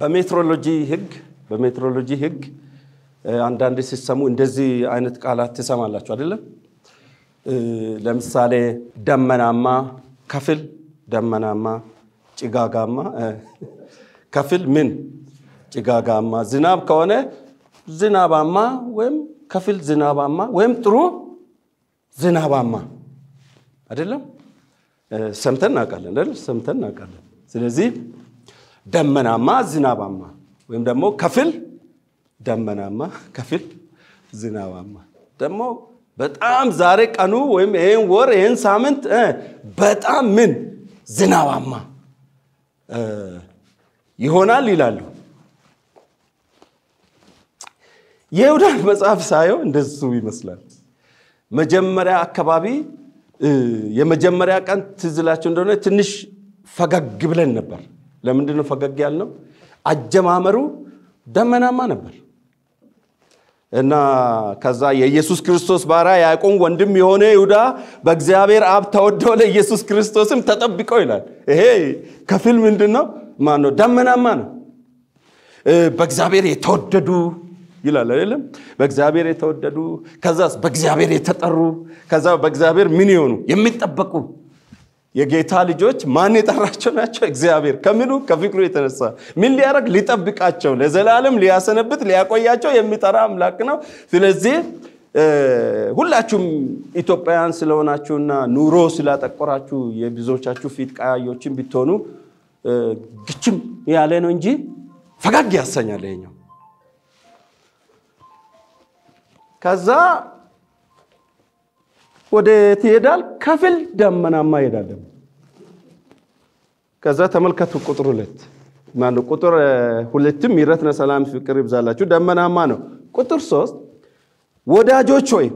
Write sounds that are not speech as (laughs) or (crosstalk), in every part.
በሜትሮሎጂ ህግ በሜትሮሎጂ ህግ አንዳንድ ሲሰሙ እንደዚህ አይነት ቃላት ትሰማላችሁ አይደለም? ለምሳሌ ደመናማ ከፊል ደመናማ፣ ጭጋጋማ ከፊል ምን ጭጋጋማ፣ ዝናብ ከሆነ ዝናባማ ወይም ከፊል ዝናባማ ወይም ጥሩ ዝናባማ አይደለም? ሰምተን እናውቃለን አይደል? ሰምተን እናውቃለን። ስለዚህ ደመናማ፣ ዝናባማ ወይም ደግሞ ከፊል ደመናማ፣ ከፊል ዝናባማ ደግሞ በጣም ዛሬ ቀኑ ወይም ይህን ወር ይህን ሳምንት በጣም ምን ዝናባማ ይሆናል ይላሉ። የይሁዳን መጽሐፍ ሳየው እንደሱ ይመስላል። መጀመሪያ አካባቢ የመጀመሪያ ቀን ትዝላቸው እንደሆነ ትንሽ ፈገግ ብለን ነበር። ለምንድን ነው ፈገግ ያልነው? አጀማመሩ ደመናማ ነበር እና ከዛ የኢየሱስ ክርስቶስ ባሪያ ያዕቆብ ወንድም የሆነ ይሁዳ በእግዚአብሔር አብ ተወደው ለኢየሱስ ክርስቶስም ተጠብቆ ይላል። ይሄ ከፊል ምንድን ነው? ማን ነው? ደመናማ ነው። በእግዚአብሔር የተወደዱ ይላል አይደለም? በእግዚአብሔር የተወደዱ ከዛ በእግዚአብሔር የተጠሩ ከዛ በእግዚአብሔር ምን የሆኑ የሚጠበቁ የጌታ ልጆች ማን የጠራቸው ናቸው? እግዚአብሔር። ከምኑ ከፍቅሩ የተነሳ ምን ሊያደርግ? ሊጠብቃቸው፣ ለዘላለም ሊያሰነብት፣ ሊያቆያቸው የሚጠራ አምላክ ነው። ስለዚህ ሁላችሁም ኢትዮጵያውያን ስለሆናችሁና ኑሮ ስላጠቆራችሁ የብዙዎቻችሁ ፊት ቀያዮችን ብትሆኑ ግችም ያለ ነው እንጂ ፈጋግ ያሰኛል ይሄኛው። ከዛ ወደ የት ይሄዳል? ከፊል ደመናማ ይሄዳል። ከዛ ተመልከቱ ቁጥር ሁለት ማነው ቁጥር ሁለትም ምሕረትና ሰላም ፍቅር ይብዛላችሁ ደመናማ ነው። ቁጥር ሶስት ወዳጆች ሆይ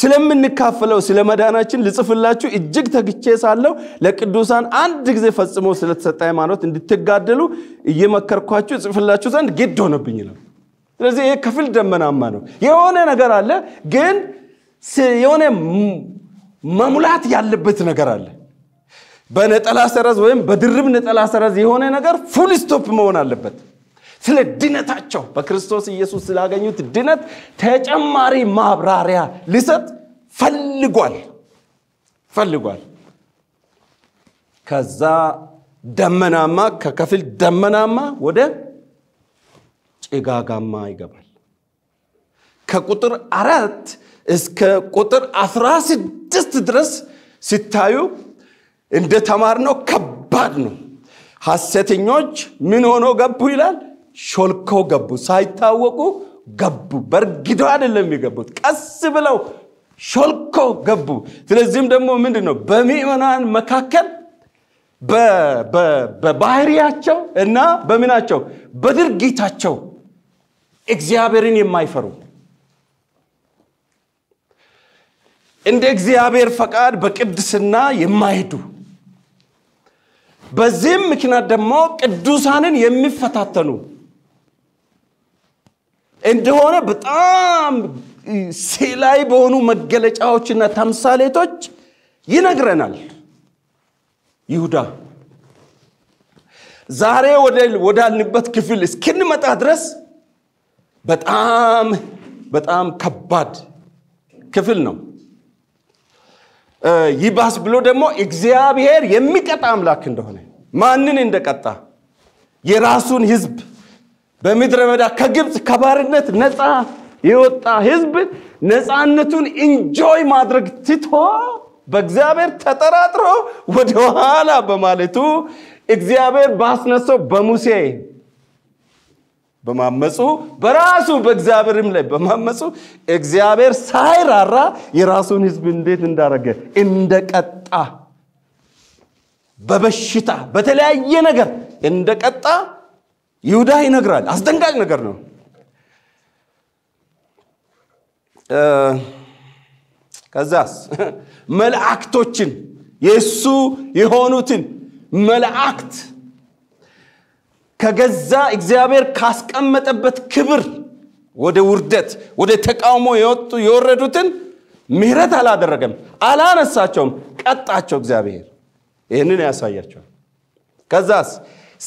ስለምንካፈለው ስለ መዳናችን ልጽፍላችሁ እጅግ ተግቼ ሳለሁ ለቅዱሳን አንድ ጊዜ ፈጽሞ ስለተሰጠ ሃይማኖት እንድትጋደሉ እየመከርኳችሁ ጽፍላችሁ ዘንድ ግድ ሆነብኝ ነው። ስለዚህ ይሄ ከፊል ደመናማ ነው። የሆነ ነገር አለ ግን የሆነ መሙላት ያለበት ነገር አለ። በነጠላ ሰረዝ ወይም በድርብ ነጠላ ሰረዝ የሆነ ነገር ፉል ስቶፕ መሆን አለበት። ስለ ድነታቸው በክርስቶስ ኢየሱስ ስላገኙት ድነት ተጨማሪ ማብራሪያ ልሰጥ ፈልጓል ፈልጓል። ከዛ ደመናማ ከከፊል ደመናማ ወደ ጭጋጋማ ይገባል። ከቁጥር አራት እስከ ቁጥር አስራ ስድስት ድረስ ሲታዩ እንደ ነው ከባድ ነው። ሐሰተኞች ምን ሆኖ ገቡ ይላል? ሾልከው ገቡ፣ ሳይታወቁ ገቡ። በእርግደው አይደለም የገቡት፣ ቀስ ብለው ሾልከው ገቡ። ስለዚህም ደግሞ ምንድን ነው በምዕመናን መካከል በባህሪያቸው እና በምናቸው በድርጊታቸው እግዚአብሔርን የማይፈሩ እንደ እግዚአብሔር ፈቃድ በቅድስና የማይሄዱ በዚህም ምክንያት ደግሞ ቅዱሳንን የሚፈታተኑ እንደሆነ በጣም ሴላይ በሆኑ መገለጫዎችና ተምሳሌቶች ይነግረናል። ይሁዳ ዛሬ ወዳልንበት ክፍል እስክንመጣ ድረስ በጣም በጣም ከባድ ክፍል ነው። ይባስ ብሎ ደግሞ እግዚአብሔር የሚቀጣ አምላክ እንደሆነ ማንን እንደቀጣ የራሱን ህዝብ በምድረ በዳ ከግብፅ ከባርነት ነፃ የወጣ ህዝብ ነፃነቱን እንጆይ ማድረግ ትቶ በእግዚአብሔር ተጠራጥሮ ወደኋላ በማለቱ እግዚአብሔር ባስነሳው በሙሴ በማመፁ በራሱ በእግዚአብሔርም ላይ በማመፁ እግዚአብሔር ሳይራራ የራሱን ህዝብ እንዴት እንዳረገ እንደቀጣ በበሽታ በተለያየ ነገር እንደቀጣ ይሁዳ ይነግራል። አስደንጋጭ ነገር ነው። ከዛስ (laughs) መላእክቶችን የእሱ የሆኑትን መላእክት ከገዛ እግዚአብሔር ካስቀመጠበት ክብር ወደ ውርደት ወደ ተቃውሞ የወጡ የወረዱትን ምህረት አላደረገም፣ አላነሳቸውም፣ ቀጣቸው እግዚአብሔር። ይህንን ያሳያቸዋል። ከዛስ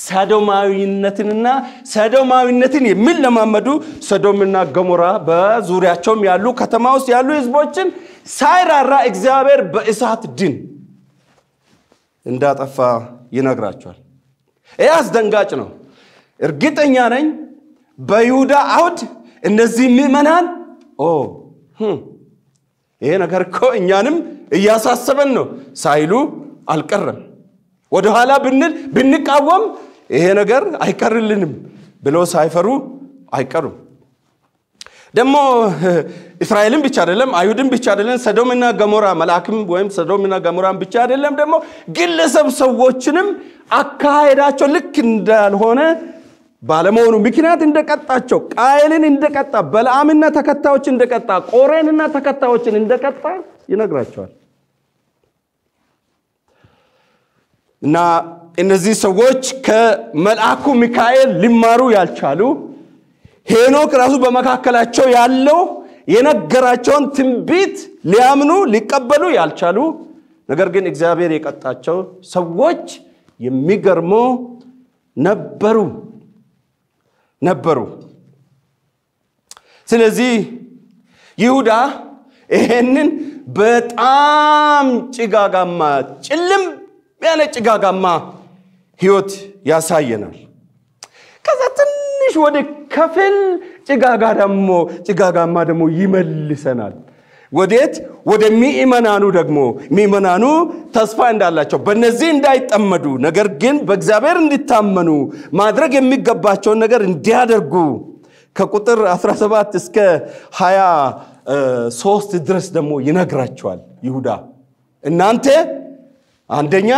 ሰዶማዊነትንና ሰዶማዊነትን የሚለማመዱ ሰዶምና ገሞራ በዙሪያቸውም ያሉ ከተማ ውስጥ ያሉ ህዝቦችን ሳይራራ እግዚአብሔር በእሳት ድን እንዳጠፋ ይነግራቸዋል። ይህ አስደንጋጭ ነው። እርግጠኛ ነኝ በይሁዳ አውድ እነዚህ ምዕመናን ኦ ይሄ ነገር እኮ እኛንም እያሳሰበን ነው ሳይሉ አልቀረም። ወደኋላ ብንል ብንቃወም ይሄ ነገር አይቀርልንም ብሎ ሳይፈሩ አይቀሩም። ደግሞ (laughs) እስራኤልን ብቻ አይደለም፣ አይሁድን ብቻ አይደለም፣ ሰዶምና ገሞራ መልአክም ወይም ሰዶምና ገሞራን ብቻ አይደለም፣ ደግሞ ግለሰብ ሰዎችንም አካሄዳቸው ልክ እንዳልሆነ ባለመሆኑ ምክንያት እንደቀጣቸው ቃየልን እንደቀጣ፣ በለዓምና ተከታዮች እንደቀጣ፣ ቆሬንና ተከታዮችን እንደቀጣ ይነግራቸዋል። እና እነዚህ ሰዎች ከመልአኩ ሚካኤል ሊማሩ ያልቻሉ ሄኖክ ራሱ በመካከላቸው ያለው የነገራቸውን ትንቢት ሊያምኑ ሊቀበሉ ያልቻሉ ነገር ግን እግዚአብሔር የቀጣቸው ሰዎች የሚገርሙ ነበሩ ነበሩ። ስለዚህ ይሁዳ ይሄንን በጣም ጭጋጋማ ጭልም ያለ ጭጋጋማ ህይወት ያሳየናል። ከዛ ትንሽ ወደ ሲከፍል ጭጋጋ ደግሞ ጭጋጋማ ደግሞ ይመልሰናል። ወዴት? ወደ ሚእመናኑ ደግሞ ሚእመናኑ ተስፋ እንዳላቸው በእነዚህ እንዳይጠመዱ ነገር ግን በእግዚአብሔር እንዲታመኑ ማድረግ የሚገባቸውን ነገር እንዲያደርጉ ከቁጥር 17 እስከ 23 ድረስ ደግሞ ይነግራቸዋል ይሁዳ እናንተ አንደኛ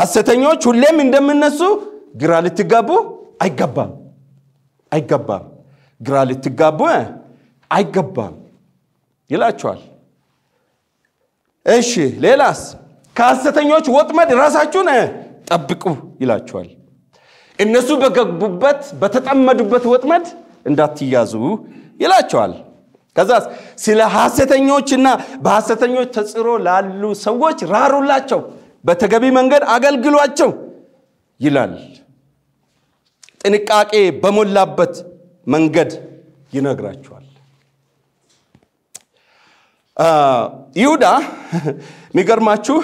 ሐሰተኞች ሁሌም እንደምነሱ ግራ ልትጋቡ አይገባም አይገባም፣ ግራ ልትጋቡ አይገባም ይላቸዋል። እሺ ሌላስ? ከሐሰተኞች ወጥመድ ራሳችሁን ጠብቁ ይላቸዋል። እነሱ በገቡበት በተጠመዱበት ወጥመድ እንዳትያዙ ይላቸዋል። ከዛስ ስለ ሐሰተኞችና በሐሰተኞች ተጽዕኖ ላሉ ሰዎች ራሩላቸው፣ በተገቢ መንገድ አገልግሏቸው ይላል። ጥንቃቄ በሞላበት መንገድ ይነግራቸዋል። ይሁዳ የሚገርማችሁ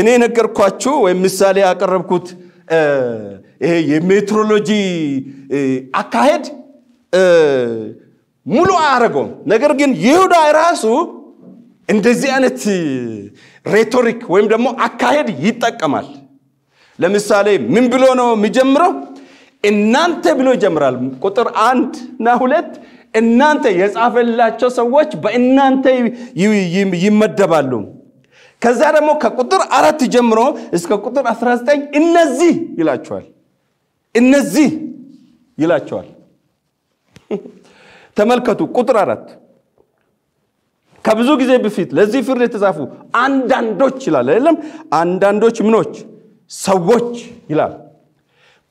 እኔ የነገርኳችሁ ወይም ምሳሌ ያቀረብኩት ይሄ የሜትሮሎጂ አካሄድ ሙሉ አያደረገውም። ነገር ግን ይሁዳ ራሱ እንደዚህ አይነት ሬቶሪክ ወይም ደግሞ አካሄድ ይጠቀማል። ለምሳሌ ምን ብሎ ነው የሚጀምረው? እናንተ ብሎ ይጀምራል። ቁጥር አንድ እና ሁለት እናንተ የጻፈላቸው ሰዎች በእናንተ ይመደባሉ። ከዛ ደግሞ ከቁጥር አራት ጀምሮ እስከ ቁጥር 19 እነዚህ ይላቸዋል። እነዚህ ይላቸዋል። (laughs) ተመልከቱ ቁጥር አራት ከብዙ ጊዜ በፊት ለዚህ ፍርድ የተጻፉ አንዳንዶች ይላል አይደለም? አንዳንዶች ምኖች ሰዎች ይላል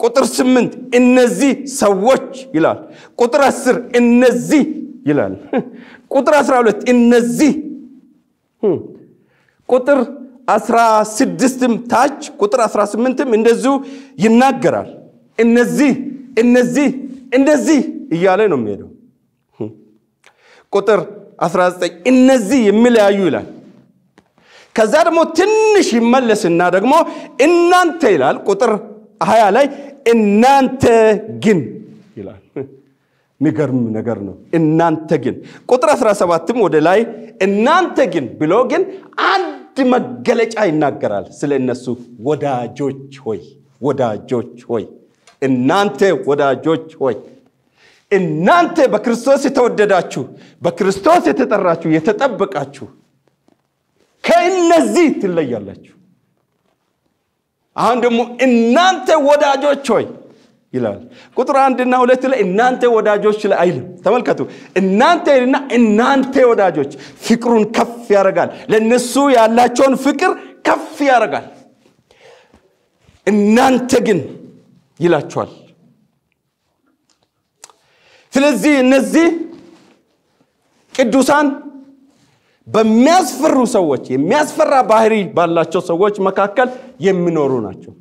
ቁጥር ስምንት እነዚህ ሰዎች ይላል። ቁጥር አስር እነዚህ ይላል። (laughs) ቁጥር አስራ ሁለት እነዚህ hmm. ቁጥር አስራ ስድስትም ታች ቁጥር አስራ ስምንትም እንደዚሁ ይናገራል። እነዚህ እነዚህ እንደዚህ እያለ ነው የሚሄደው። hmm. ቁጥር 19 እነዚህ የሚለያዩ ይላል። ከዛ ደግሞ ትንሽ ይመለስና ደግሞ እናንተ ይላል ቁጥር ሀያ ላይ እናንተ ግን ይላል። (laughs) የሚገርም ነገር ነው። እናንተ ግን ቁጥር 17ም ወደ ላይ እናንተ ግን ብሎ ግን አንድ መገለጫ ይናገራል ስለ እነሱ ወዳጆች ሆይ ወዳጆች ሆይ እናንተ ወዳጆች ሆይ እናንተ በክርስቶስ የተወደዳችሁ በክርስቶስ የተጠራችሁ የተጠበቃችሁ ከእነዚህ ትለያላችሁ አሁን ደግሞ እናንተ ወዳጆች ሆይ ይላል። ቁጥር አንድና ሁለት ላይ እናንተ ወዳጆች ላይ አይልም። ተመልከቱ። እናንተ ይልና እናንተ ወዳጆች ፍቅሩን ከፍ ያደርጋል። ለነሱ ያላቸውን ፍቅር ከፍ ያደርጋል። እናንተ ግን ይላቸዋል። ስለዚህ እነዚህ ቅዱሳን በሚያስፈሩ ሰዎች የሚያስፈራ ባህሪ ባላቸው ሰዎች መካከል የሚኖሩ ናቸው።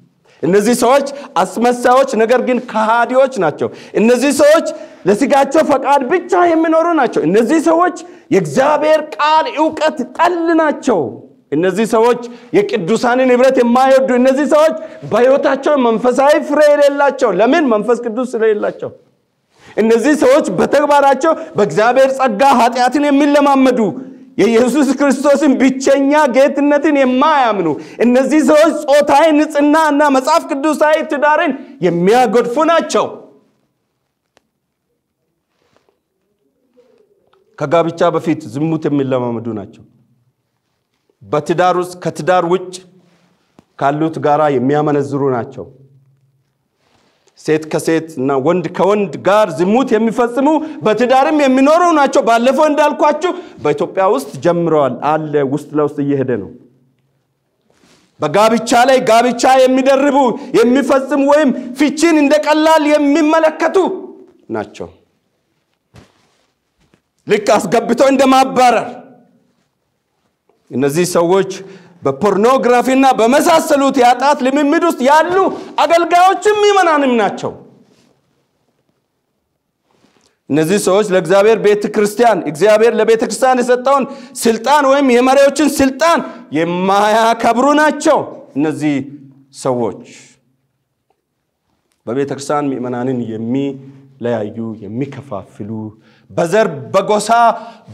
እነዚህ ሰዎች አስመሳዮች፣ ነገር ግን ከሃዲዎች ናቸው። እነዚህ ሰዎች ለስጋቸው ፈቃድ ብቻ የሚኖሩ ናቸው። እነዚህ ሰዎች የእግዚአብሔር ቃል እውቀት ጠል ናቸው። እነዚህ ሰዎች የቅዱሳንን ህብረት የማይወዱ፣ እነዚህ ሰዎች በህይወታቸው መንፈሳዊ ፍሬ የሌላቸው። ለምን? መንፈስ ቅዱስ ስለሌላቸው። እነዚህ ሰዎች በተግባራቸው በእግዚአብሔር ጸጋ ኃጢአትን የሚለማመዱ የኢየሱስ ክርስቶስን ብቸኛ ጌትነትን የማያምኑ እነዚህ ሰዎች ጾታዊ ንጽህና እና መጽሐፍ ቅዱሳዊ ትዳርን የሚያጎድፉ ናቸው። ከጋብቻ በፊት ዝሙት የሚለማመዱ ናቸው። በትዳር ውስጥ ከትዳር ውጭ ካሉት ጋራ የሚያመነዝሩ ናቸው። ሴት ከሴት እና ወንድ ከወንድ ጋር ዝሙት የሚፈጽሙ በትዳርም የሚኖሩ ናቸው። ባለፈው እንዳልኳችሁ በኢትዮጵያ ውስጥ ጀምረዋል፣ አለ ውስጥ ለውስጥ እየሄደ ነው። በጋብቻ ላይ ጋብቻ የሚደርቡ የሚፈጽሙ ወይም ፍቺን እንደ ቀላል የሚመለከቱ ናቸው። ልክ አስገብተው እንደማባረር እነዚህ ሰዎች በፖርኖግራፊና በመሳሰሉት የአጣት ልምምድ ውስጥ ያሉ አገልጋዮችም ይመናንም ናቸው። እነዚህ ሰዎች ለእግዚአብሔር ቤተ ክርስቲያን እግዚአብሔር ለቤተ ክርስቲያን የሰጠውን ስልጣን ወይም የመሪዎችን ስልጣን የማያከብሩ ናቸው። እነዚህ ሰዎች በቤተ ክርስቲያን ምዕመናንን የሚለያዩ የሚከፋፍሉ በዘር፣ በጎሳ፣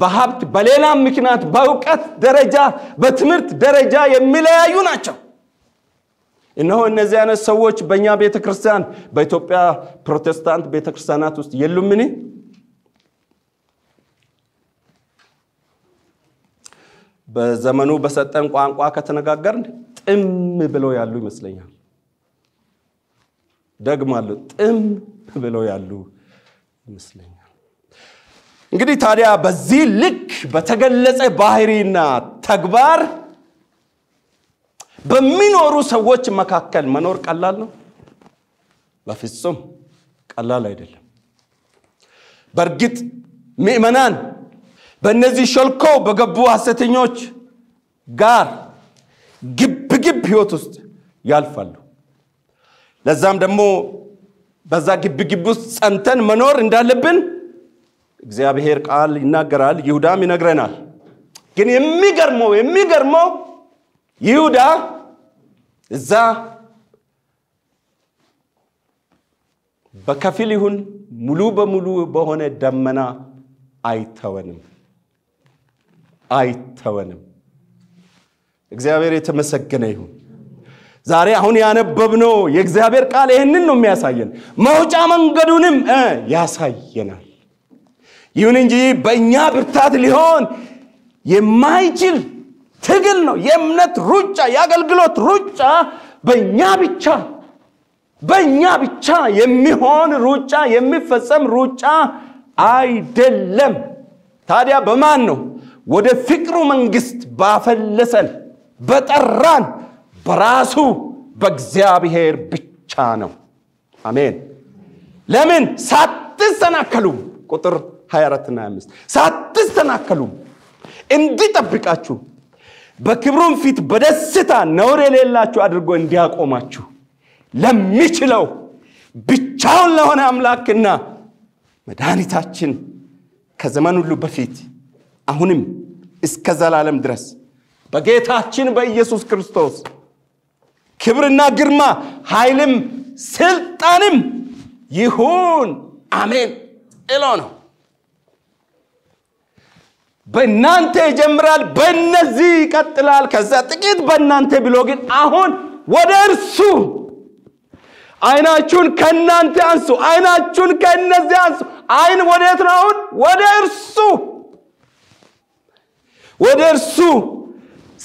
በሀብት፣ በሌላ ምክንያት በእውቀት ደረጃ፣ በትምህርት ደረጃ የሚለያዩ ናቸው። እነሆ እነዚህ አይነት ሰዎች በእኛ ቤተ ክርስቲያን በኢትዮጵያ ፕሮቴስታንት ቤተ ክርስቲያናት ውስጥ የሉምን? በዘመኑ በሰጠን ቋንቋ ከተነጋገርን ጥም ብለው ያሉ ይመስለኛል። ደግማለሁ፣ ጥም ብለው ያሉ ይመስለኛል። እንግዲህ ታዲያ በዚህ ልክ በተገለጸ ባህሪና ተግባር በሚኖሩ ሰዎች መካከል መኖር ቀላል ነው? በፍጹም ቀላል አይደለም። በእርግጥ ምእመናን በእነዚህ ሾልኮ በገቡ ሐሰተኞች ጋር ግብግብ ህይወት ውስጥ ያልፋሉ። ለዛም ደግሞ በዛ ግብግብ ውስጥ ጸንተን መኖር እንዳለብን እግዚአብሔር ቃል ይናገራል፣ ይሁዳም ይነግረናል። ግን የሚገርመው የሚገርመው ይሁዳ እዛ በከፊል ይሁን ሙሉ በሙሉ በሆነ ደመና አይተወንም አይተወንም። እግዚአብሔር የተመሰገነ ይሁን። ዛሬ አሁን ያነበብነው የእግዚአብሔር ቃል ይህንን ነው የሚያሳየን፣ መውጫ መንገዱንም ያሳየናል። ይሁን እንጂ በእኛ ብርታት ሊሆን የማይችል ትግል ነው። የእምነት ሩጫ፣ የአገልግሎት ሩጫ በእኛ ብቻ በእኛ ብቻ የሚሆን ሩጫ የሚፈጸም ሩጫ አይደለም። ታዲያ በማን ነው? ወደ ፍቅሩ መንግስት ባፈለሰን በጠራን በራሱ በእግዚአብሔር ብቻ ነው። አሜን። ለምን ሳትሰናከሉ ቁጥር 24 እና 25 ሳትስተናከሉ እንዲጠብቃችሁ በክብሩም ፊት በደስታ ነውር የሌላችሁ አድርጎ እንዲያቆማችሁ ለሚችለው ብቻውን ለሆነ አምላክና መድኃኒታችን ከዘመን ሁሉ በፊት አሁንም እስከ ዘላለም ድረስ በጌታችን በኢየሱስ ክርስቶስ ክብርና ግርማ ኃይልም ስልጣንም ይሁን አሜን ጥሎ ነው። በእናንተ ይጀምራል፣ በእነዚህ ይቀጥላል። ከዛ ጥቂት በእናንተ ብሎ ግን አሁን ወደ እርሱ አይናችሁን ከእናንተ አንሱ፣ አይናችሁን ከእነዚህ አንሱ። አይን ወዴት ነው? አሁን ወደ እርሱ ወደ እርሱ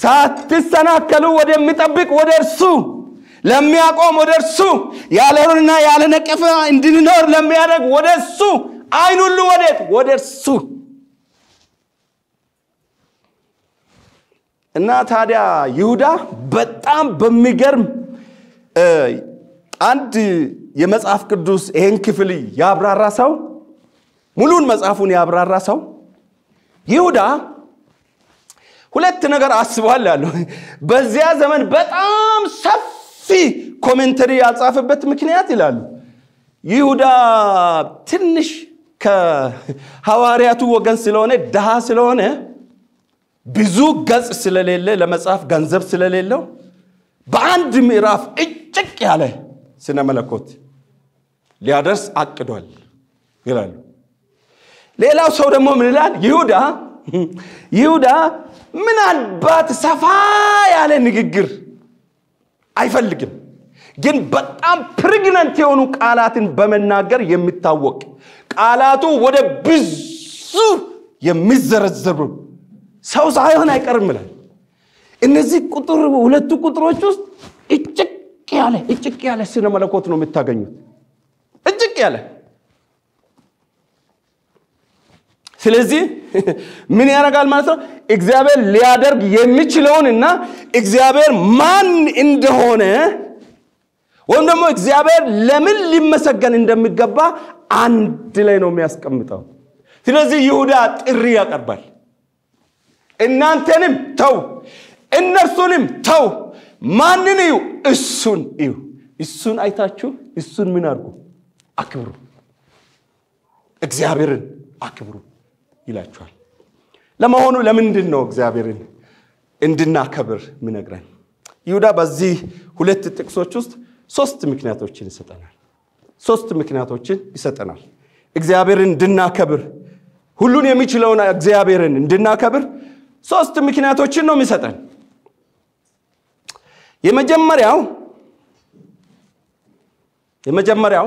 ሳትሰናከሉ ወደሚጠብቅ ወደ እርሱ ለሚያቆም ወደ እርሱ ያለሩንና ያለ እንድንኖር ለሚያደርግ ወደ እሱ አይን ሁሉ ወዴት ወደ እርሱ እና ታዲያ ይሁዳ በጣም በሚገርም አንድ የመጽሐፍ ቅዱስ ይህን ክፍል ያብራራ ሰው ሙሉን መጽሐፉን ያብራራ ሰው ይሁዳ ሁለት ነገር አስቧል ያለ በዚያ ዘመን በጣም ሰፊ ኮሜንተሪ ያልጻፈበት ምክንያት ይላሉ ይሁዳ ትንሽ ከሐዋርያቱ ወገን ስለሆነ ድሃ ስለሆነ ብዙ ገጽ ስለሌለ ለመጽሐፍ ገንዘብ ስለሌለው በአንድ ምዕራፍ እጭቅ ያለ ስነ መለኮት ሊያደርስ አቅዷል ይላሉ። ሌላው ሰው ደግሞ ምን ይላል? ይሁዳ ይሁዳ ምናልባት ሰፋ ያለ ንግግር አይፈልግም፣ ግን በጣም ፕሪግነንት የሆኑ ቃላትን በመናገር የሚታወቅ ቃላቱ ወደ ብዙ የሚዘረዘሩ ሰው ሳይሆን አይቀርም ይላል። እነዚህ ቁጥር ሁለቱ ቁጥሮች ውስጥ እጭቅ ያለ እጭቅ ያለ ስነ መለኮት ነው የምታገኙት። እጭቅ ያለ ስለዚህ (laughs) ምን ያደርጋል ማለት ነው? እግዚአብሔር ሊያደርግ የሚችለውን እና እግዚአብሔር ማን እንደሆነ ወይም ደግሞ እግዚአብሔር ለምን ሊመሰገን እንደሚገባ አንድ ላይ ነው የሚያስቀምጠው። ስለዚህ ይሁዳ ጥሪ ያቀርባል። እናንተንም ተው፣ እነርሱንም ተው። ማንን እዩ? እሱን እዩ። እሱን አይታችሁ እሱን ምን አድርጉ? አክብሩ፣ እግዚአብሔርን አክብሩ ይላችኋል። ለመሆኑ ለምንድን ነው እግዚአብሔርን እንድናከብር ምነግረን? ይሁዳ በዚህ ሁለት ጥቅሶች ውስጥ ሶስት ምክንያቶችን ይሰጠናል። ሶስት ምክንያቶችን ይሰጠናል። እግዚአብሔርን እንድናከብር ሁሉን የሚችለውን እግዚአብሔርን እንድናከብር ሶስት ምክንያቶችን ነው የሚሰጠን። የመጀመሪያው የመጀመሪያው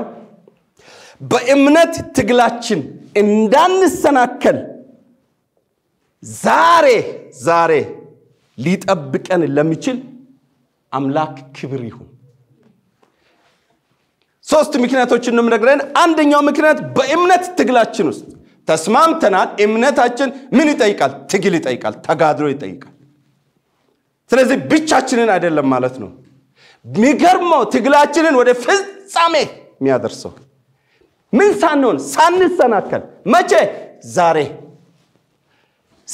በእምነት ትግላችን እንዳንሰናከል ዛሬ ዛሬ ሊጠብቀን ለሚችል አምላክ ክብር ይሁን። ሶስት ምክንያቶችን ነው የምነግረን። አንደኛው ምክንያት በእምነት ትግላችን ውስጥ ተስማምተናል። እምነታችን ምን ይጠይቃል? ትግል ይጠይቃል፣ ተጋድሎ ይጠይቃል። ስለዚህ ብቻችንን አይደለም ማለት ነው። የሚገርመው ትግላችንን ወደ ፍጻሜ የሚያደርሰው ምን ሳንሆን ሳንሰናከል፣ መቼ? ዛሬ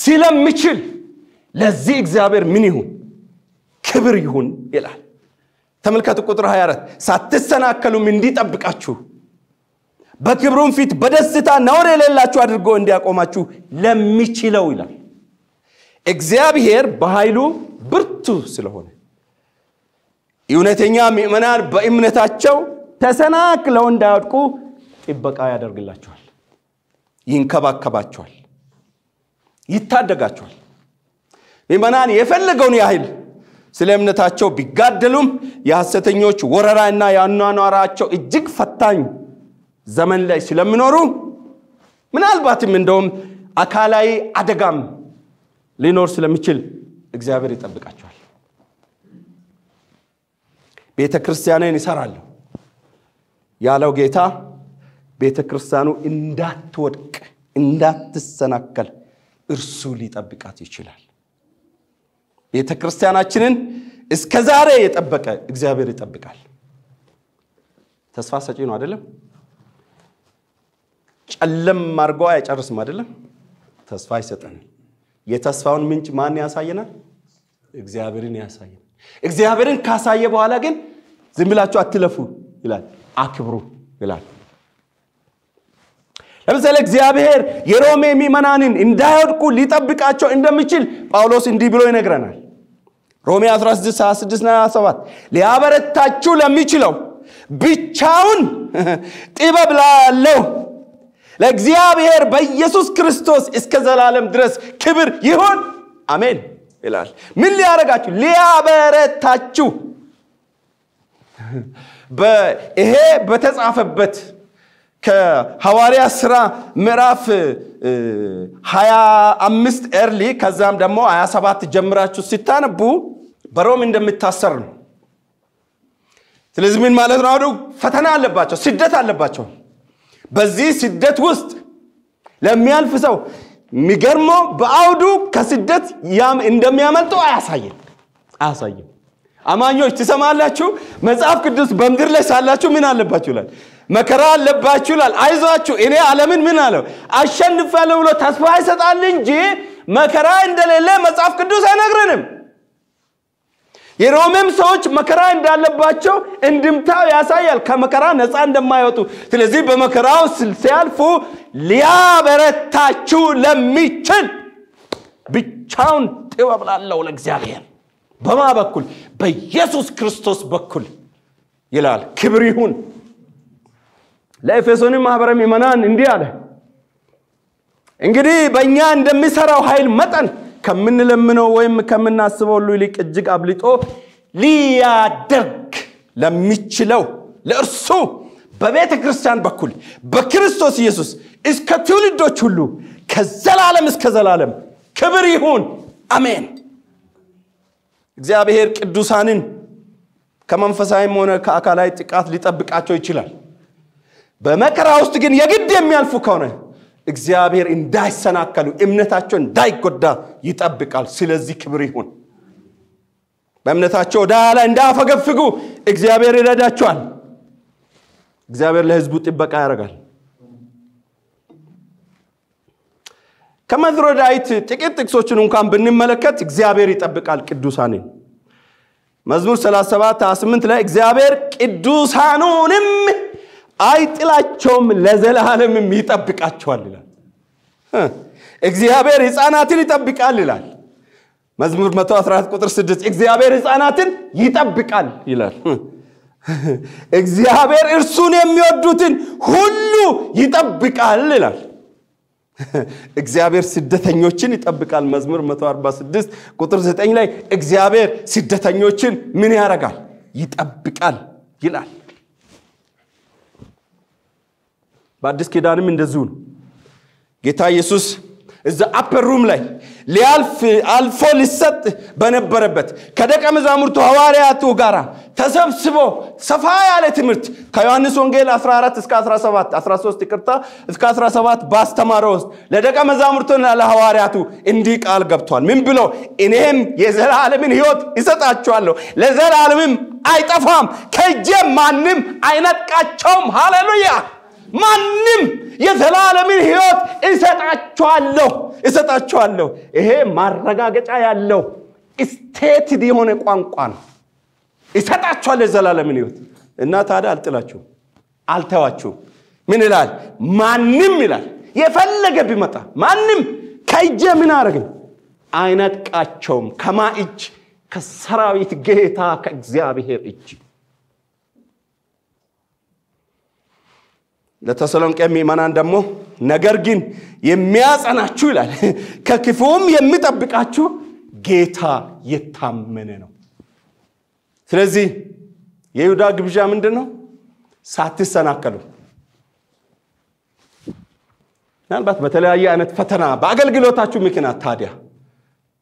ስለምችል ለዚህ እግዚአብሔር ምን ይሁን ክብር ይሁን ይላል። ተመልከቱ ቁጥር 24 ሳትሰናከሉም እንዲጠብቃችሁ በክብሩም ፊት በደስታ ነውር የሌላችሁ አድርጎ እንዲያቆማችሁ ለሚችለው ይላል። እግዚአብሔር በኃይሉ ብርቱ ስለሆነ እውነተኛ ምእመናን በእምነታቸው ተሰናክለው እንዳያወድቁ ጥበቃ ያደርግላቸዋል፣ ይንከባከባቸዋል፣ ይታደጋቸዋል። ምዕመናን የፈለገውን ያህል ስለ እምነታቸው ቢጋደሉም የሐሰተኞች እና የአኗኗራቸው እጅግ ፈታኝ ዘመን ላይ ስለሚኖሩ ምናልባትም እንደውም አካላዊ አደጋም ሊኖር ስለሚችል እግዚአብሔር ይጠብቃቸዋል። ቤተ ክርስቲያንን ይሰራለሁ ያለው ጌታ ቤተ ክርስቲያኑ እንዳትወድቅ እንዳትሰናከል እርሱ ሊጠብቃት ይችላል። ቤተ ክርስቲያናችንን እስከ ዛሬ የጠበቀ እግዚአብሔር ይጠብቃል። ተስፋ ሰጪ ነው አይደለም? ጨለም አድርጎ አይጨርስም አይደለም? ተስፋ ይሰጠናል። የተስፋውን ምንጭ ማን ያሳየናል? እግዚአብሔርን ያሳየናል። እግዚአብሔርን ካሳየ በኋላ ግን ዝም ብላችሁ አትለፉ ይላል፣ አክብሩ ይላል። ለምሳሌ እግዚአብሔር የሮሜ ምዕመናንን እንዳይወድቁ ሊጠብቃቸው እንደሚችል ጳውሎስ እንዲህ ብሎ ይነግረናል። ሮሜ 16 26 ሊያበረታችሁ ለሚችለው ብቻውን (laughs) ጥበብ ላለው ለእግዚአብሔር በኢየሱስ ክርስቶስ እስከ ዘላለም ድረስ ክብር ይሁን አሜን ይላል ምን ሊያረጋችሁ ሊያበረታችሁ ይሄ በተጻፈበት ከሐዋርያ ስራ ምዕራፍ 25 ኤርሊ ከዛም ደግሞ 27 ጀምራችሁ ሲታነቡ በሮም እንደምታሰር ነው ስለዚህ ምን ማለት ነው አሁ ፈተና አለባቸው ስደት አለባቸው በዚህ ስደት ውስጥ ለሚያልፍ ሰው የሚገርመው በአውዱ ከስደት እንደሚያመልጠው አያሳይም አያሳይም። አማኞች ትሰማላችሁ። መጽሐፍ ቅዱስ በምድር ላይ ሳላችሁ ምን አለባችሁ ይላል፣ መከራ አለባችሁ ይላል። አይዟችሁ እኔ ዓለምን ምን አለው አሸንፋለሁ ብሎ ተስፋ ይሰጣል እንጂ መከራ እንደሌለ መጽሐፍ ቅዱስ አይነግረንም። የሮሜም ሰዎች መከራ እንዳለባቸው እንድምታው ያሳያል፣ ከመከራ ነፃ እንደማይወጡ። ስለዚህ በመከራው ሲያልፉ ሊያበረታችሁ ለሚችል ብቻውን ጥበብ ላለው ለእግዚአብሔር በማ በኩል በኢየሱስ ክርስቶስ በኩል ይላል። ክብር ይሁን። ለኤፌሶንም ማህበረ ምዕመናን እንዲህ አለ፣ እንግዲህ በእኛ እንደሚሰራው ኃይል መጠን ከምንለምነው ወይም ከምናስበው ሁሉ ይልቅ እጅግ አብልጦ ሊያደርግ ለሚችለው ለእርሱ በቤተ ክርስቲያን በኩል በክርስቶስ ኢየሱስ እስከ ትውልዶች ሁሉ ከዘላለም እስከ ዘላለም ክብር ይሁን አሜን እግዚአብሔር ቅዱሳንን ከመንፈሳዊም ሆነ ከአካላዊ ጥቃት ሊጠብቃቸው ይችላል በመከራ ውስጥ ግን የግድ የሚያልፉ ከሆነ እግዚአብሔር እንዳይሰናከሉ እምነታቸው እንዳይጎዳ ይጠብቃል። ስለዚህ ክብር ይሁን። በእምነታቸው ዳያ ላይ እንዳፈገፍጉ እግዚአብሔር ይረዳቸዋል። እግዚአብሔር ለህዝቡ ጥበቃ ያደርጋል። ከመዝሙረ ዳዊት ጥቂት ጥቅሶችን እንኳን ብንመለከት እግዚአብሔር ይጠብቃል ቅዱሳንን። መዝሙር 37 28 ላይ እግዚአብሔር ቅዱሳኑንም አይጥላቸውም፣ ለዘላለምም ይጠብቃቸዋል ይላል። እግዚአብሔር ሕፃናትን ይጠብቃል ይላል። መዝሙር 114 ቁጥር 6 እግዚአብሔር ሕፃናትን ይጠብቃል ይላል። እግዚአብሔር እርሱን የሚወዱትን ሁሉ ይጠብቃል ይላል። እግዚአብሔር ስደተኞችን ይጠብቃል። መዝሙር 146 ቁጥር 9 ላይ እግዚአብሔር ስደተኞችን ምን ያረጋል? ይጠብቃል ይላል። በአዲስ ኪዳንም እንደዚሁ ነው። ጌታ ኢየሱስ እዛ አፐር ሩም ላይ ሊያልፍ አልፎ ሊሰጥ በነበረበት ከደቀ መዛሙርቱ ሐዋርያቱ ጋር ተሰብስቦ ሰፋ ያለ ትምህርት ከዮሐንስ ወንጌል 14 እስከ 17 13 ይቅርታ እስከ 17 ባስተማረው ውስጥ ለደቀ መዛሙርቱና ለሐዋርያቱ እንዲህ ቃል ገብቷል። ምን ብሎ እኔም የዘላለምን ህይወት ይሰጣችኋለሁ ለዘላለምም አይጠፋም፣ ከእጄ ማንም አይነጥቃቸውም። ሃሌሉያ ማንም የዘላለምን ህይወት እሰጣችኋለሁ እሰጣችኋለሁ። ይሄ ማረጋገጫ ያለው ስቴትድ የሆነ ቋንቋ ነው። እሰጣችኋለሁ የዘላለምን ህይወት እና ታዲያ አልጥላችሁ አልተዋችሁ። ምን ይላል? ማንም ይላል። የፈለገ ቢመጣ ማንም ከእጄ ምን አደረግም አይነጥቃቸውም። ከማ እጅ? ከሰራዊት ጌታ ከእግዚአብሔር እጅ ለተሰሎንቄ ምዕመናን ደግሞ ነገር ግን የሚያጸናችሁ ይላል (laughs) ከክፉም የሚጠብቃችሁ ጌታ የታመነ ነው። ስለዚህ የይሁዳ ግብዣ ምንድን ነው? ሳትሰናከሉ ምናልባት በተለያየ አይነት ፈተና በአገልግሎታችሁ ምክንያት ታዲያ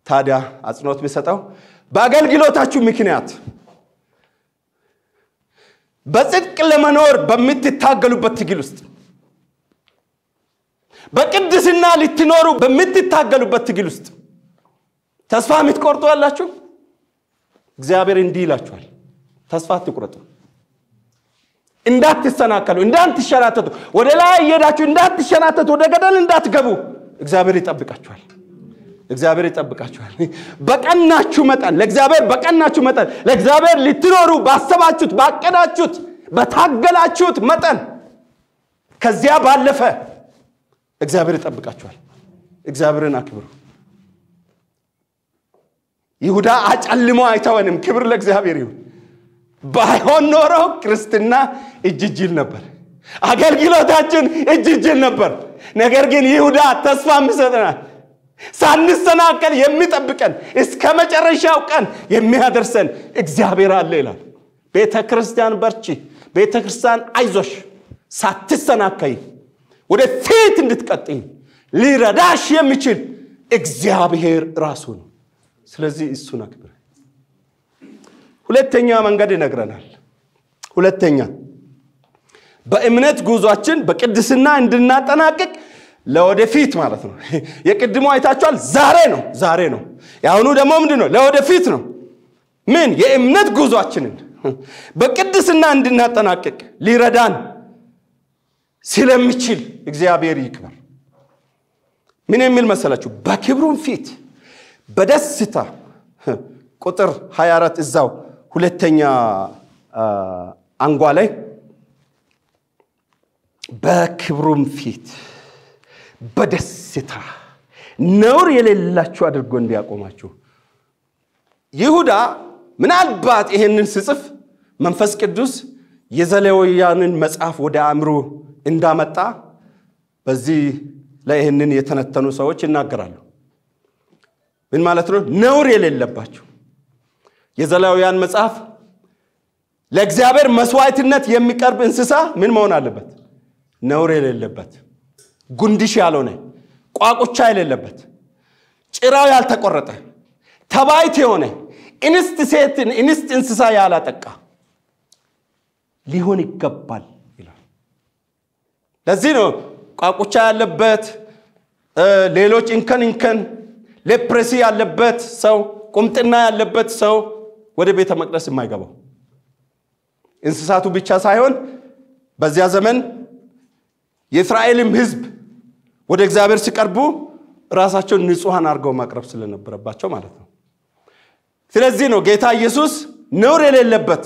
ታዲያ አጽኖት የሚሰጠው በአገልግሎታችሁ ምክንያት በጽድቅ ለመኖር በምትታገሉበት ትግል ውስጥ በቅድስና ልትኖሩ በምትታገሉበት ትግል ውስጥ ተስፋ የምትቆርጡ ያላችሁ እግዚአብሔር እንዲህ ይላችኋል፣ ተስፋ አትቁረጡ፣ እንዳትሰናከሉ፣ እንዳትሸናተቱ፣ ወደ ላይ እየሄዳችሁ እንዳትሸናተቱ፣ ወደ ገደል እንዳትገቡ እግዚአብሔር ይጠብቃችኋል። እግዚአብሔር ይጠብቃችኋል። በቀናችሁ መጠን ለእግዚአብሔር በቀናችሁ መጠን ለእግዚአብሔር ልትኖሩ ባሰባችሁት፣ ባቀዳችሁት፣ በታገላችሁት መጠን ከዚያ ባለፈ እግዚአብሔር ይጠብቃችኋል። እግዚአብሔርን አክብሩ። ይሁዳ አጨልሞ አይተወንም። ክብር ለእግዚአብሔር ይሁን። ባይሆን ኖሮ ክርስትና እጅጅል ነበር። አገልግሎታችን እጅጅል ነበር። ነገር ግን ይሁዳ ተስፋ ይሰጠናል። ሳንሰናከል የሚጠብቀን እስከ መጨረሻው ቀን የሚያደርሰን እግዚአብሔር አለ ይላል። ቤተ ክርስቲያን በርቺ፣ ቤተ ክርስቲያን አይዞሽ፣ ሳትሰናከይ ወደ ፊት እንድትቀጥይ ሊረዳሽ የሚችል እግዚአብሔር ራሱ ነው። ስለዚህ እሱን አክብር። ሁለተኛ መንገድ ይነግረናል። ሁለተኛ በእምነት ጉዟችን በቅድስና እንድናጠናቅቅ ለወደፊት ማለት ነው። (laughs) የቅድሞ አይታችኋል። ዛሬ ነው ዛሬ ነው። የአሁኑ ደግሞ ምንድ ነው? ለወደፊት ነው። ምን የእምነት ጉዟችንን (laughs) በቅድስና እንድናጠናቅቅ ሊረዳን ስለሚችል እግዚአብሔር ይክበር። ምን የሚል መሰላችሁ? በክብሩም ፊት በደስታ (laughs) ቁጥር 24 እዛው ሁለተኛ አንጓ ላይ በክብሩም ፊት በደስታ ነውር የሌላችሁ አድርጎ እንዲያቆማችሁ። ይሁዳ ምናልባት ይህንን ስጽፍ መንፈስ ቅዱስ የዘሌዋውያንን መጽሐፍ ወደ አእምሮ እንዳመጣ በዚህ ላይ ይህንን የተነተኑ ሰዎች ይናገራሉ። ምን ማለት ነው? ነውር የሌለባችሁ የዘሌዋውያን መጽሐፍ ለእግዚአብሔር መስዋዕትነት የሚቀርብ እንስሳ ምን መሆን አለበት? ነውር የሌለበት ጉንድሽ ያልሆነ ቋቁቻ የሌለበት ጭራው ያልተቆረጠ ተባይት የሆነ እንስት ሴትን እንስት እንስሳ ያላጠቃ ሊሆን ይገባል ይላል። ለዚህ ነው ቋቁቻ ያለበት ሌሎች እንከን እንከን ሌፕሬሲ ያለበት ሰው ቁምጥና ያለበት ሰው ወደ ቤተ መቅደስ የማይገባው እንስሳቱ ብቻ ሳይሆን በዚያ ዘመን የእስራኤልም ህዝብ ወደ እግዚአብሔር ሲቀርቡ ራሳቸውን ንጹሐን አድርገው ማቅረብ ስለነበረባቸው ማለት ነው። ስለዚህ ነው ጌታ ኢየሱስ ነውር የሌለበት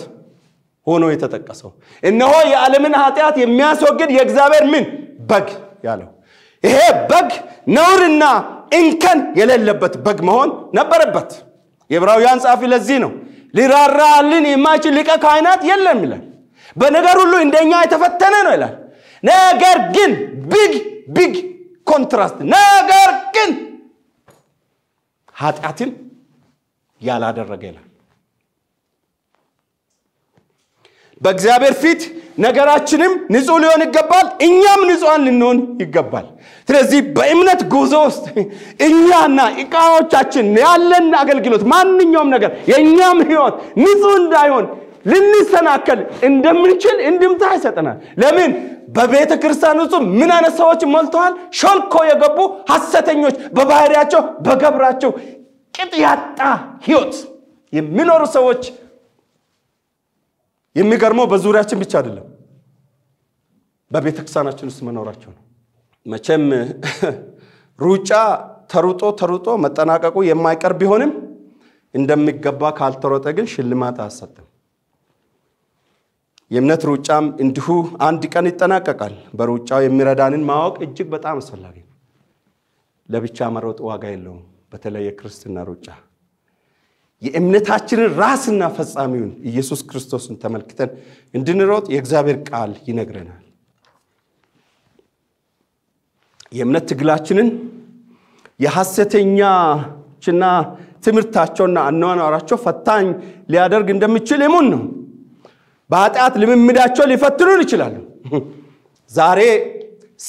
ሆኖ የተጠቀሰው። እነሆ የዓለምን ኃጢአት የሚያስወግድ የእግዚአብሔር ምን በግ ያለው። ይሄ በግ ነውርና እንከን የሌለበት በግ መሆን ነበረበት። የብራውያን ጻፊ ለዚህ ነው ሊራራልን የማይችል ሊቀ ካይናት የለም ይላል። በነገር ሁሉ እንደኛ የተፈተነ ነው ይላል። ነገር ግን ቢግ ቢግ ኮንትራስት። ነገር ግን ኃጢአትን ያላደረገ ይላል። በእግዚአብሔር ፊት ነገራችንም ንጹህ ሊሆን ይገባል፣ እኛም ንጹሐን ልንሆን ይገባል። ስለዚህ በእምነት ጉዞ ውስጥ እኛና እቃዎቻችን ያለን አገልግሎት፣ ማንኛውም ነገር የእኛም ህይወት ንጹህ እንዳይሆን ልንሰናከል እንደምንችል እንድምታ ይሰጠናል። ለምን? በቤተ ክርስቲያን ውስጥ ምን አይነት ሰዎች ሞልተዋል? ሾልኮ የገቡ ሐሰተኞች፣ በባህሪያቸው በገብራቸው ቅጥ ያጣ ህይወት የሚኖሩ ሰዎች። የሚገርመው በዙሪያችን ብቻ አይደለም፣ በቤተ ክርስቲያናችን ውስጥ መኖራቸው ነው። መቼም (laughs) ሩጫ ተሩጦ ተሩጦ መጠናቀቁ የማይቀር ቢሆንም እንደሚገባ ካልተሮጠ ግን ሽልማት አያሰጥም። የእምነት ሩጫም እንዲሁ አንድ ቀን ይጠናቀቃል። በሩጫው የሚረዳንን ማወቅ እጅግ በጣም አስፈላጊ ነው። ለብቻ መሮጥ ዋጋ የለውም። በተለይ የክርስትና ሩጫ የእምነታችንን ራስና ፈጻሚውን ኢየሱስ ክርስቶስን ተመልክተን እንድንሮጥ የእግዚአብሔር ቃል ይነግረናል። የእምነት ትግላችንን የሐሰተኛችና ትምህርታቸውና አኗኗራቸው ፈታኝ ሊያደርግ እንደሚችል እሙን ነው። በኃጢአት ልምምዳቸው ሊፈትኑን ይችላሉ። ዛሬ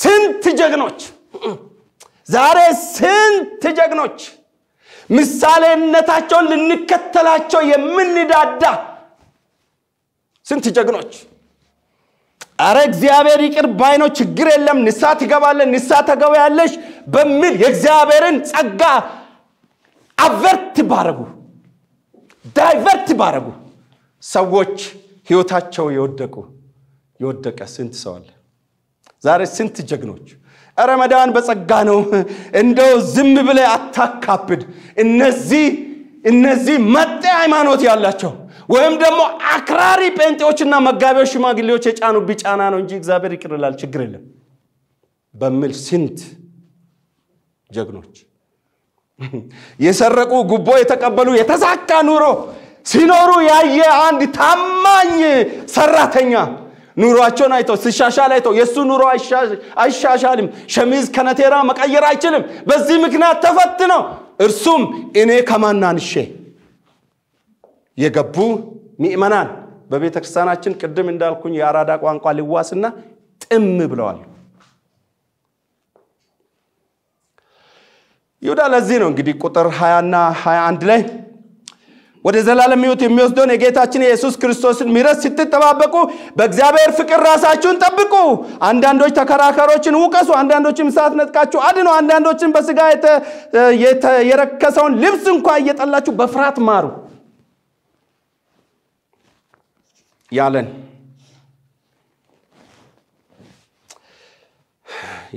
ስንት ጀግኖች ዛሬ ስንት ጀግኖች ምሳሌነታቸውን ልንከተላቸው የምንዳዳ ስንት ጀግኖች አረ እግዚአብሔር ይቅር ባይኖ ችግር የለም፣ ንሳ ትገባለ ንሳ ተገባያለሽ በሚል የእግዚአብሔርን ጸጋ አቨርት ባረጉ ዳይቨርት ባረጉ ሰዎች ህይወታቸው የወደቁ የወደቀ ስንት ሰው አለ። ዛሬ ስንት ጀግኖች ረመዳን በጸጋ ነው፣ እንደው ዝም ብለ አታካብድ። እነዚህ እነዚህ መጤ ሃይማኖት ያላቸው ወይም ደግሞ አክራሪ ጴንጤዎችና መጋቢዎች ሽማግሌዎች የጫኑ ቢጫና ነው እንጂ እግዚአብሔር ይቅርላል ችግር የለም በሚል ስንት ጀግኖች የሰረቁ ጉቦ የተቀበሉ የተሳካ ኑሮ ሲኖሩ ያየ አንድ ታማኝ ሰራተኛ ኑሯቸውን አይተው ሲሻሻል አይተው የእሱ ኑሮ አይሻሻልም፣ ሸሚዝ ከነቴራ መቀየር አይችልም፣ በዚህ ምክንያት ተፈትነው እርሱም እኔ ከማናንሼ የገቡ ምእመናን በቤተ ክርስቲያናችን ቅድም እንዳልኩኝ የአራዳ ቋንቋ ሊዋስና ጥም ብለዋል። ይሁዳ ለዚህ ነው እንግዲህ ቁጥር 20 ና 21 ላይ ወደ ዘላለም ህይወት የሚወስደውን የጌታችን የኢየሱስ ክርስቶስን ምሕረት ስትጠባበቁ በእግዚአብሔር ፍቅር ራሳችሁን ጠብቁ። አንዳንዶች ተከራከሮችን ውቀሱ፣ አንዳንዶችም እሳት ነጥቃችሁ አድኑ፣ አንዳንዶችን በስጋ የረከሰውን ልብስ እንኳ እየጠላችሁ በፍርሃት ማሩ ያለን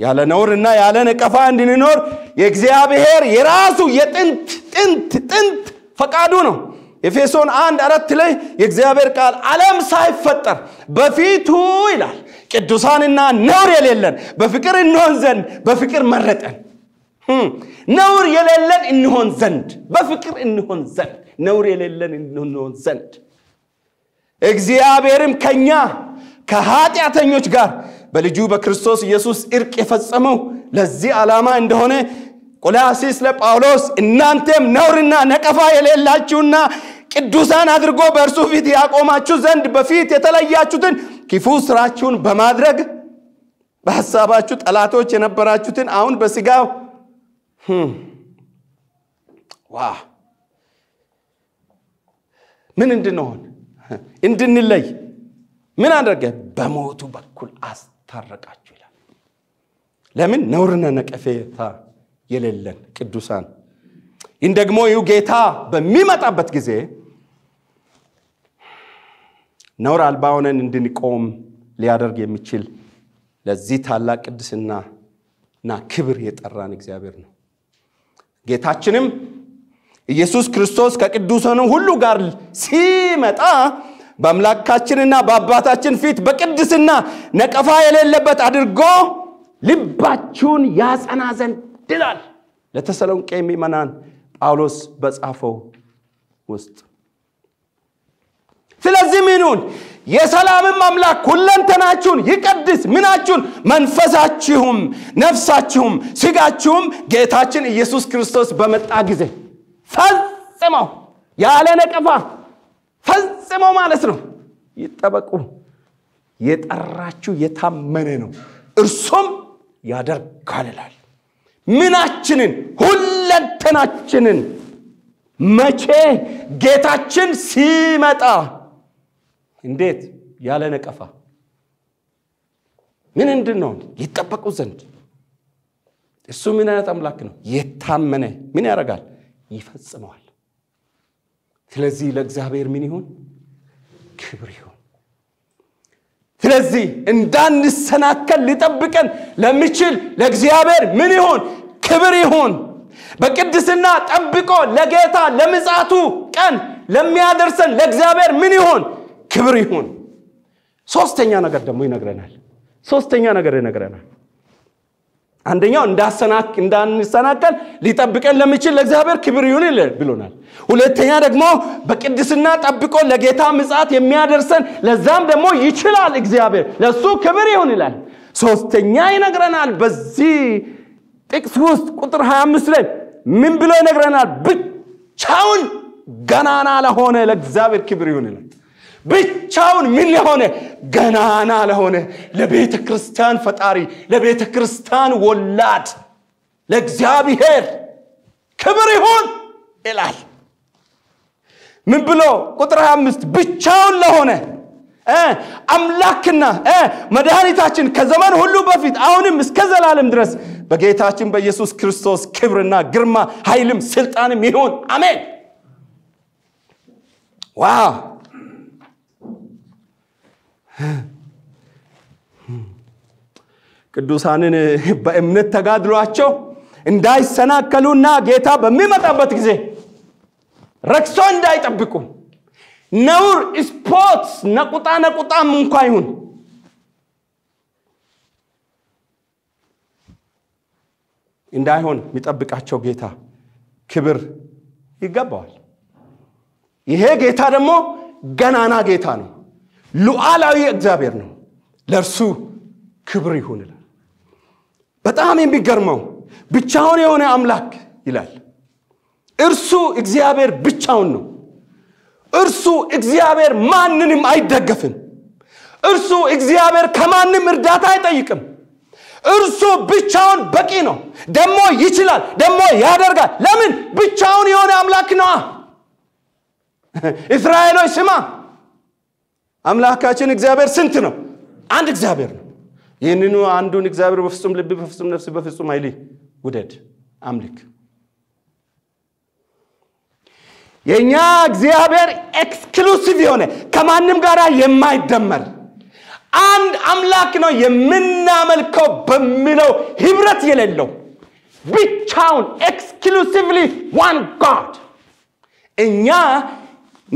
ያለ ነውርና ያለ ነቀፋ እንድንኖር የእግዚአብሔር የራሱ የጥንት ጥንት ጥንት ፈቃዱ ነው። ኤፌሶን አንድ አረት ላይ የእግዚአብሔር ቃል ዓለም ሳይፈጠር በፊቱ ይላል ቅዱሳንና ነውር የሌለን በፍቅር እንሆን ዘንድ በፍቅር መረጠን። ነውር የሌለን እንሆን ዘንድ በፍቅር እንሆን ዘንድ ነውር የሌለን እንሆን ዘንድ እግዚአብሔርም ከኛ ከኃጢአተኞች ጋር በልጁ በክርስቶስ ኢየሱስ እርቅ የፈጸመው ለዚህ ዓላማ እንደሆነ ቆላሲስ ለጳውሎስ እናንተም ነውርና ነቀፋ የሌላችሁና ቅዱሳን አድርጎ በእርሱ ፊት ያቆማችሁ ዘንድ በፊት የተለያችሁትን ክፉ ስራችሁን በማድረግ በሀሳባችሁ ጠላቶች የነበራችሁትን አሁን በስጋው ዋ ምን እንድንሆን እንድንለይ ምን አደረገ? በሞቱ በኩል አስታረቃችሁ ይላል። ለምን ነውርና ነቀፌታ የሌለን ቅዱሳን ይህን ደግሞ ይሁ ጌታ በሚመጣበት ጊዜ ነውር አልባ ሆነን እንድንቆም ሊያደርግ የሚችል ለዚህ ታላቅ ቅድስና እና ክብር የጠራን እግዚአብሔር ነው። ጌታችንም ኢየሱስ ክርስቶስ ከቅዱሰኑ ሁሉ ጋር ሲመጣ በአምላካችንና በአባታችን ፊት በቅድስና ነቀፋ የሌለበት አድርጎ ልባችሁን ያጸና ዘንድ ድላል ለተሰሎንቄ የሚመናን ጳውሎስ በጻፈው ውስጥ። ስለዚህ ምኑን የሰላምም አምላክ ሁለንተናችሁን ይቀድስ፣ ምናችሁን፣ መንፈሳችሁም፣ ነፍሳችሁም፣ ስጋችሁም ጌታችን ኢየሱስ ክርስቶስ በመጣ ጊዜ ፈጽመው ያለ ነቀፋ ፈጽመው ማለት ነው ይጠበቁ። የጠራችሁ የታመነ ነው፣ እርሱም ያደርጋል ምናችንን ሁለንተናችንን መቼ ጌታችን ሲመጣ እንዴት ያለ ነቀፋ ምን እንድንሆን ይጠበቁ ዘንድ እሱ ምን አይነት አምላክ ነው? የታመነ ምን ያደርጋል? ይፈጽመዋል። ስለዚህ ለእግዚአብሔር ምን ይሁን? ክብር ይሁን። ስለዚህ እንዳንሰናከል ሊጠብቀን ለሚችል ለእግዚአብሔር ምን ይሁን ክብር ይሁን በቅድስና ጠብቆ ለጌታ ለምጻቱ ቀን ለሚያደርሰን ለእግዚአብሔር ምን ይሁን ክብር ይሁን ሶስተኛ ነገር ደግሞ ይነግረናል ሶስተኛ ነገር ይነግረናል አንደኛው እንዳንሰናከል ሊጠብቀን ለሚችል ለእግዚአብሔር ክብር ይሁን ብሎናል። ሁለተኛ ደግሞ በቅድስና ጠብቆ ለጌታ ምጽአት የሚያደርሰን ለዛም ደግሞ ይችላል እግዚአብሔር፣ ለሱ ክብር ይሁን ይላል። ሶስተኛ ይነግረናል። በዚህ ጥቅስ ውስጥ ቁጥር 25 ላይ ምን ብሎ ይነግረናል? ብቻውን ገናና ለሆነ ለእግዚአብሔር ክብር ይሁን ይላል። ብቻውን ምን ለሆነ ገናና ለሆነ ለቤተ ክርስቲያን ፈጣሪ ለቤተ ክርስቲያን ወላድ ለእግዚአብሔር ክብር ይሁን ይላል። ምን ብሎ ቁጥር 25 ብቻውን ለሆነ አምላክና መድኃኒታችን ከዘመን ሁሉ በፊት አሁንም እስከ ዘላለም ድረስ በጌታችን በኢየሱስ ክርስቶስ ክብርና ግርማ ኃይልም ስልጣንም ይሁን አሜን። ዋው ቅዱሳንን በእምነት ተጋድሏቸው እንዳይሰናከሉና ጌታ በሚመጣበት ጊዜ ረክሶ እንዳይጠብቁ ነውር፣ ስፖርት፣ ነቁጣ ነቁጣም እንኳ ይሁን እንዳይሆን የሚጠብቃቸው ጌታ ክብር ይገባዋል። ይሄ ጌታ ደግሞ ገናና ጌታ ነው። ሉዓላዊ እግዚአብሔር ነው፣ ለእርሱ ክብር ይሁን ይላል። በጣም የሚገርመው ብቻውን የሆነ አምላክ ይላል። እርሱ እግዚአብሔር ብቻውን ነው። እርሱ እግዚአብሔር ማንንም አይደገፍም። እርሱ እግዚአብሔር ከማንም እርዳታ አይጠይቅም። እርሱ ብቻውን በቂ ነው። ደሞ ይችላል፣ ደሞ ያደርጋል። ለምን? ብቻውን የሆነ አምላክ ነዋ። (laughs) እስራኤሎች ስማ፣ አምላካችን እግዚአብሔር ስንት ነው? አንድ እግዚአብሔር ነው። ይህንኑ አንዱን እግዚአብሔር በፍጹም ልብ፣ በፍጹም ነፍስ፣ በፍጹም ኃይል ውደድ አምልክ። የእኛ እግዚአብሔር ኤክስክሉሲቭ የሆነ ከማንም ጋር የማይደመር አንድ አምላክ ነው የምናመልከው በሚለው ህብረት የሌለው ብቻውን ኤክስክሉሲቭሊ ዋን ጋድ እኛ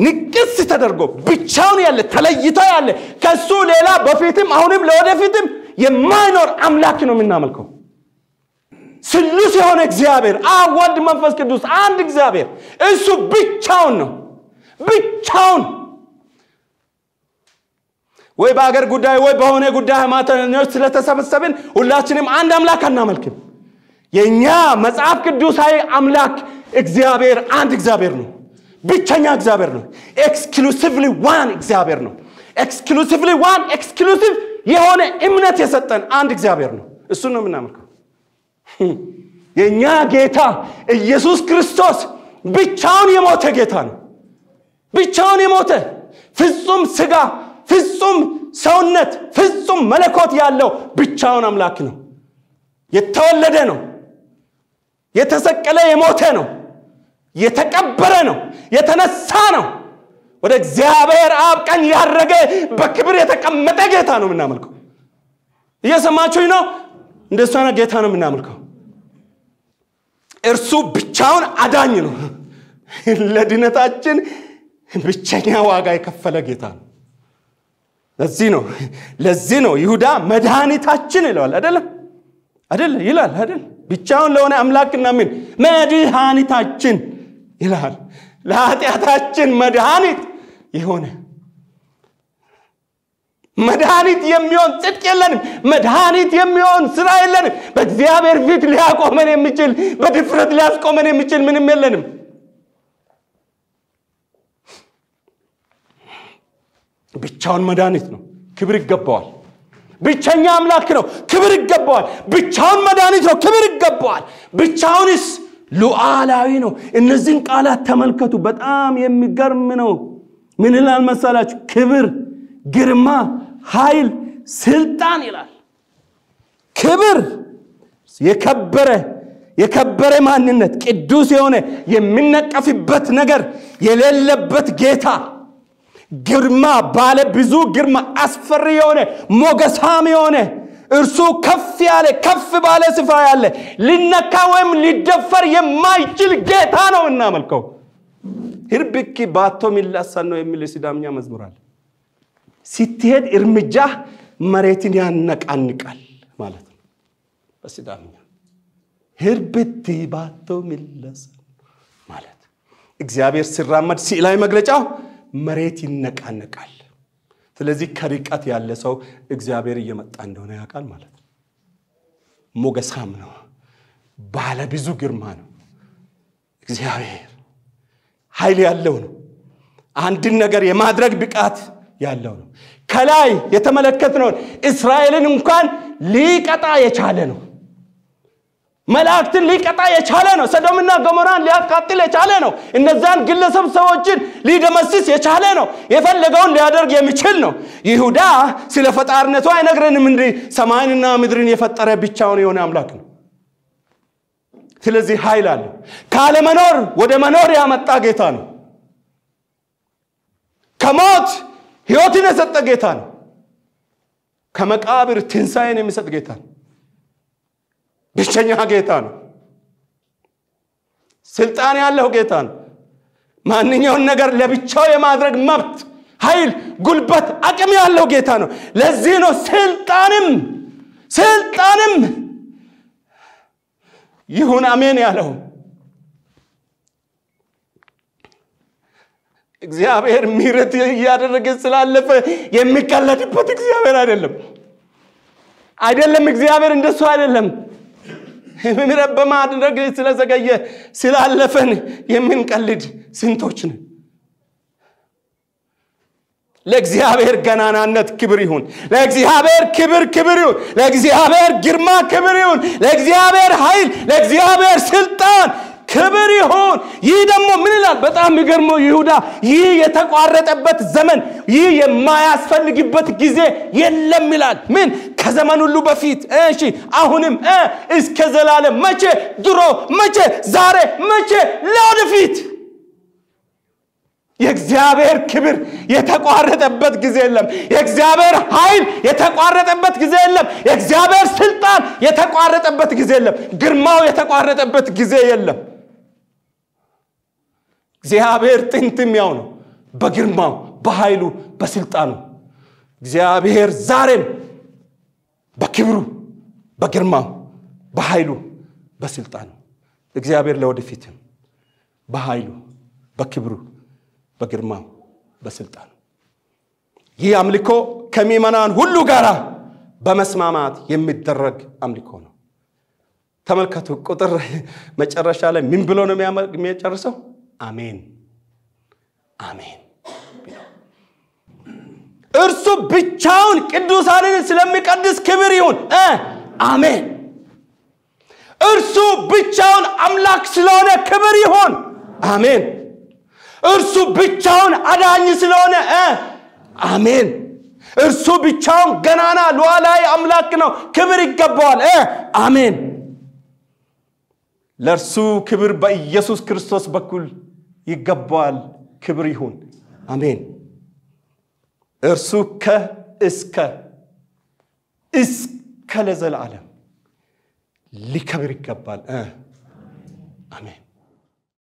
ንቅስ ተደርጎ ብቻውን ያለ ተለይቶ ያለ ከሱ ሌላ በፊትም አሁንም ለወደፊትም የማይኖር አምላክ ነው የምናመልከው። ስሉስ የሆነ እግዚአብሔር አብ፣ ወልድ፣ መንፈስ ቅዱስ አንድ እግዚአብሔር እሱ ብቻውን ነው። ብቻውን ወይ በአገር ጉዳይ ወይ በሆነ ጉዳይ ሃይማኖተኞች ስለተሰበሰብን ሁላችንም አንድ አምላክ አናመልክም። የእኛ መጽሐፍ ቅዱሳዊ አምላክ እግዚአብሔር አንድ እግዚአብሔር ነው። ብቸኛ እግዚአብሔር ነው። ኤክስክሉሲቭሊ ዋን እግዚአብሔር ነው። ኤክስክሉሲቭሊ ዋን ኤክስክሉሲቭ የሆነ እምነት የሰጠን አንድ እግዚአብሔር ነው። እሱን ነው የምናመልከው። የእኛ ጌታ ኢየሱስ ክርስቶስ ብቻውን የሞተ ጌታ ነው። ብቻውን የሞተ ፍጹም ስጋ፣ ፍጹም ሰውነት፣ ፍጹም መለኮት ያለው ብቻውን አምላክ ነው። የተወለደ ነው። የተሰቀለ የሞተ ነው። የተቀበረ ነው፣ የተነሳ ነው። ወደ እግዚአብሔር አብ ቀኝ ያረገ በክብር የተቀመጠ ጌታ ነው የምናመልከው። እየሰማችሁኝ ነው? እንደሱ አይነት ጌታ ነው የምናመልከው። እርሱ ብቻውን አዳኝ ነው። ለድነታችን ብቸኛ ዋጋ የከፈለ ጌታ ነው። ለዚህ ነው ለዚህ ነው ይሁዳ መድኃኒታችን ይለዋል አይደለም አይደል ይላል አይደል ብቻውን ለሆነ አምላክና ምን መድኃኒታችን ይላል። ለኃጢአታችን መድኃኒት የሆነ መድኃኒት የሚሆን ጽድቅ የለንም። መድኃኒት የሚሆን ስራ የለንም። በእግዚአብሔር ፊት ሊያቆመን የሚችል በድፍረት ሊያስቆመን የሚችል ምንም የለንም። ብቻውን መድኃኒት ነው። ክብር ይገባዋል። ብቸኛ አምላክ ነው። ክብር ይገባዋል። ብቻውን መድኃኒት ነው። ክብር ይገባዋል። ብቻውንስ ሉዓላዊ ነው። እነዚህን ቃላት ተመልከቱ። በጣም የሚገርም ነው። ምን ይላል መሰላችሁ? ክብር፣ ግርማ፣ ኃይል፣ ስልጣን ይላል። ክብር የከበረ የከበረ ማንነት፣ ቅዱስ የሆነ የሚነቀፍበት ነገር የሌለበት ጌታ፣ ግርማ፣ ባለ ብዙ ግርማ፣ አስፈሪ የሆነ ሞገሳም የሆነ እርሱ ከፍ ያለ ከፍ ባለ ስፍራ ያለ ሊነካ ወይም ሊደፈር የማይችል ጌታ ነው እናመልከው። ህርብኪ ባቶ ሚላሳን ነው የሚል ሲዳምኛ መዝሙር አለ። ስትሄድ እርምጃ መሬትን ያነቃንቃል ማለት ነው በሲዳምኛ ህርብቲ ባቶ ሚላሳ ማለት እግዚአብሔር ሲራመድ ሲላይ መግለጫው መሬት ይነቃነቃል። ስለዚህ ከርቀት ያለ ሰው እግዚአብሔር እየመጣ እንደሆነ ያውቃል ማለት ነው። ሞገሳም ነው፣ ባለ ብዙ ግርማ ነው። እግዚአብሔር ኃይል ያለው ነው። አንድን ነገር የማድረግ ብቃት ያለው ነው። ከላይ የተመለከትነውን እስራኤልን እንኳን ሊቀጣ የቻለ ነው። መላእክትን ሊቀጣ የቻለ ነው። ሰዶምና ገሞራን ሊያቃጥል የቻለ ነው። እነዛን ግለሰብ ሰዎችን ሊደመስስ የቻለ ነው። የፈለገውን ሊያደርግ የሚችል ነው። ይሁዳ ስለ ፈጣሪነቱ አይነግረንም። እንዲ ሰማይንና ምድርን የፈጠረ ብቻውን የሆነ አምላክ ነው። ስለዚህ ኃይል አለው። ካለመኖር ወደ መኖር ያመጣ ጌታ ነው። ከሞት ህይወትን የሰጠ ጌታ ነው። ከመቃብር ትንሣኤን የሚሰጥ ጌታ ነው። ብቸኛ ጌታ ነው። ስልጣን ያለው ጌታ ነው። ማንኛውን ነገር ለብቻው የማድረግ መብት፣ ኃይል፣ ጉልበት፣ አቅም ያለው ጌታ ነው። ለዚህ ነው ስልጣንም ስልጣንም ይሁን አሜን ያለው። እግዚአብሔር ምሕረት እያደረገ ስላለፈ የሚቀለድበት እግዚአብሔር አይደለም አይደለም። እግዚአብሔር እንደሱ አይደለም። ምሕረት በማድረግ ስለዘገየ ስላለፈን የምንቀልድ ስንቶች ነን? ለእግዚአብሔር ገናናነት ክብር ይሁን። ለእግዚአብሔር ክብር ክብር ይሁን። ለእግዚአብሔር ግርማ ክብር ይሁን። ለእግዚአብሔር ኃይል፣ ለእግዚአብሔር ስልጣን ክብር ይሁን። ይህ ደግሞ ምን ይላል? በጣም የሚገርመው ይሁዳ ይህ የተቋረጠበት ዘመን፣ ይህ የማያስፈልግበት ጊዜ የለም ይላል። ምን ከዘመን ሁሉ በፊት እሺ፣ አሁንም እስከ ዘላለም መቼ? ድሮ፣ መቼ? ዛሬ፣ መቼ? ለወደፊት የእግዚአብሔር ክብር የተቋረጠበት ጊዜ የለም። የእግዚአብሔር ኃይል የተቋረጠበት ጊዜ የለም። የእግዚአብሔር ስልጣን የተቋረጠበት ጊዜ የለም። ግርማው የተቋረጠበት ጊዜ የለም። እግዚአብሔር ጥንት የሚያው ነው። በግርማው በኃይሉ በስልጣኑ እግዚአብሔር ዛሬም በክብሩ በግርማው በኃይሉ በስልጣኑ እግዚአብሔር ለወደፊትም በኃይሉ በክብሩ በግርማው በስልጣኑ ይህ አምልኮ ከሚመናን ሁሉ ጋር በመስማማት የሚደረግ አምልኮ ነው። ተመልከቱ፣ ቁጥር መጨረሻ ላይ ምን ብሎ ነው የሚጨርሰው? አሜን አሜን እርሱ ብቻውን ቅዱሳንን ስለሚቀድስ ክብር ይሁን አሜን እርሱ ብቻውን አምላክ ስለሆነ ክብር ይሁን አሜን እርሱ ብቻውን አዳኝ ስለሆነ አሜን እርሱ ብቻውን ገናና ሉዓላዊ አምላክ ነው ክብር ይገባዋል አሜን ለእርሱ ክብር በኢየሱስ ክርስቶስ በኩል يقبال كبريهون امين ارسوك اسك اسك لزل العالم لكبر يقبال آه. امين